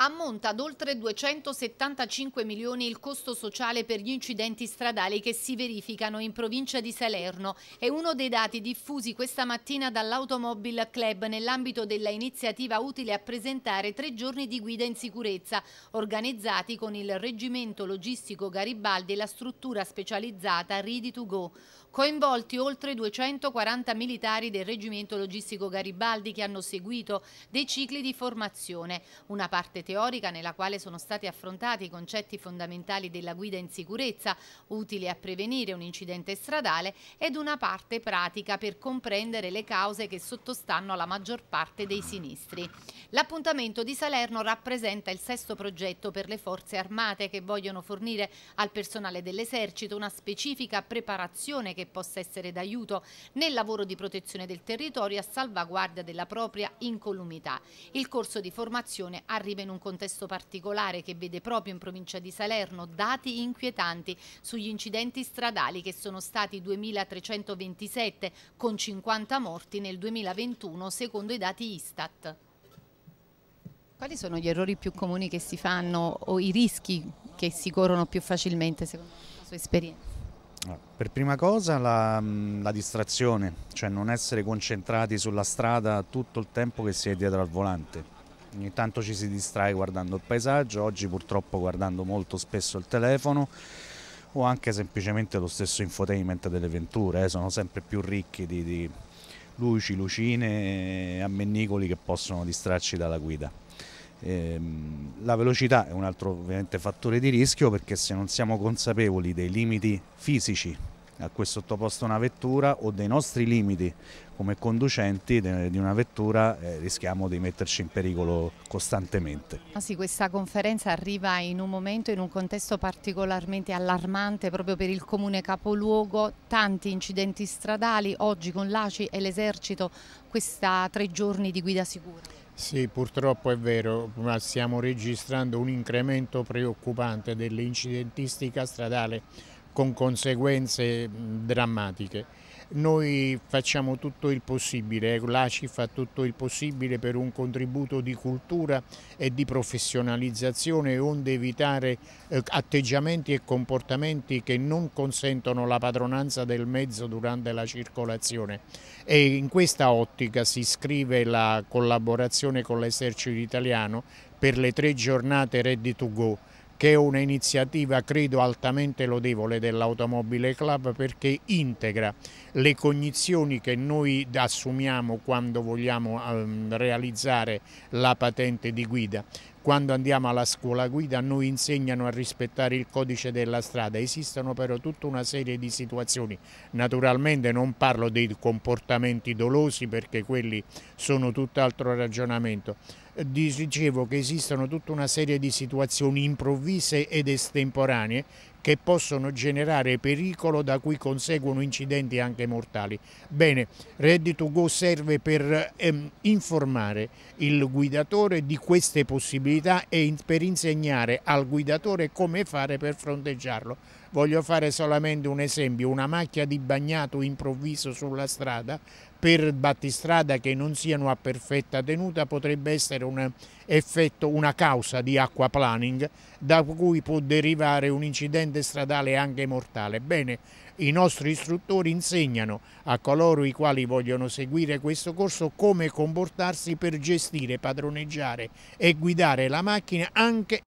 Ammonta ad oltre 275 milioni il costo sociale per gli incidenti stradali che si verificano in provincia di Salerno. È uno dei dati diffusi questa mattina dall'Automobile Club nell'ambito della iniziativa utile a presentare tre giorni di guida in sicurezza, organizzati con il Reggimento Logistico Garibaldi e la struttura specializzata Ready to Go. Coinvolti oltre 240 militari del Reggimento Logistico Garibaldi che hanno seguito dei cicli di formazione. Una parte teorica nella quale sono stati affrontati i concetti fondamentali della guida in sicurezza, utili a prevenire un incidente stradale, ed una parte pratica per comprendere le cause che sottostanno alla maggior parte dei sinistri. L'appuntamento di Salerno rappresenta il sesto progetto per le forze armate che vogliono fornire al personale dell'esercito una specifica preparazione che possa essere d'aiuto nel lavoro di protezione del territorio a salvaguardia della propria incolumità. Il corso di formazione arriva in un un contesto particolare che vede proprio in provincia di Salerno dati inquietanti sugli incidenti stradali che sono stati 2.327 con 50 morti nel 2021 secondo i dati Istat. Quali sono gli errori più comuni che si fanno o i rischi che si corrono più facilmente secondo la sua esperienza? Ah, per prima cosa la, la, distrazione, cioè non essere concentrati sulla strada tutto il tempo che si è dietro al volante ogni tanto ci si distrae guardando il paesaggio, oggi purtroppo guardando molto spesso il telefono o anche semplicemente lo stesso infotainment delle venture, eh, sono sempre più ricchi di, di luci, lucine e ammennicoli che possono distrarci dalla guida. Ehm, la velocità è un altro ovviamente fattore di rischio perché se non siamo consapevoli dei limiti fisici a cui è sottoposta una vettura o dei nostri limiti come conducenti di una vettura eh, rischiamo di metterci in pericolo costantemente. Ah sì, questa conferenza arriva in un momento, in un contesto particolarmente allarmante proprio per il comune capoluogo, tanti incidenti stradali, oggi con l'ACI e l'esercito questa tre giorni di guida sicura. Sì, purtroppo è vero, ma stiamo registrando un incremento preoccupante dell'incidentistica stradale con conseguenze drammatiche. Noi facciamo tutto il possibile, eh, l'ACI fa tutto il possibile per un contributo di cultura e di professionalizzazione onde evitare eh, atteggiamenti e comportamenti che non consentono la padronanza del mezzo durante la circolazione e in questa ottica si scrive la collaborazione con l'esercito italiano per le tre giornate Ready to Go che è un'iniziativa credo altamente lodevole dell'Automobile Club perché integra le cognizioni che noi assumiamo quando vogliamo um, realizzare la patente di guida quando andiamo alla scuola guida noi insegnano a rispettare il codice della strada, esistono però tutta una serie di situazioni, naturalmente non parlo dei comportamenti dolosi perché quelli sono tutt'altro ragionamento, dicevo che esistono tutta una serie di situazioni improvvise ed estemporanee che possono generare pericolo da cui conseguono incidenti anche mortali. Bene, Reddit to Go serve per ehm, informare il guidatore di queste possibilità e in, per insegnare al guidatore come fare per fronteggiarlo. Voglio fare solamente un esempio, una macchia di bagnato improvviso sulla strada per battistrada che non siano a perfetta tenuta potrebbe essere un effetto, una causa di aquaplaning da cui può derivare un incidente stradale anche mortale. Bene, i nostri istruttori insegnano a coloro i quali vogliono seguire questo corso come comportarsi per gestire, padroneggiare e guidare la macchina anche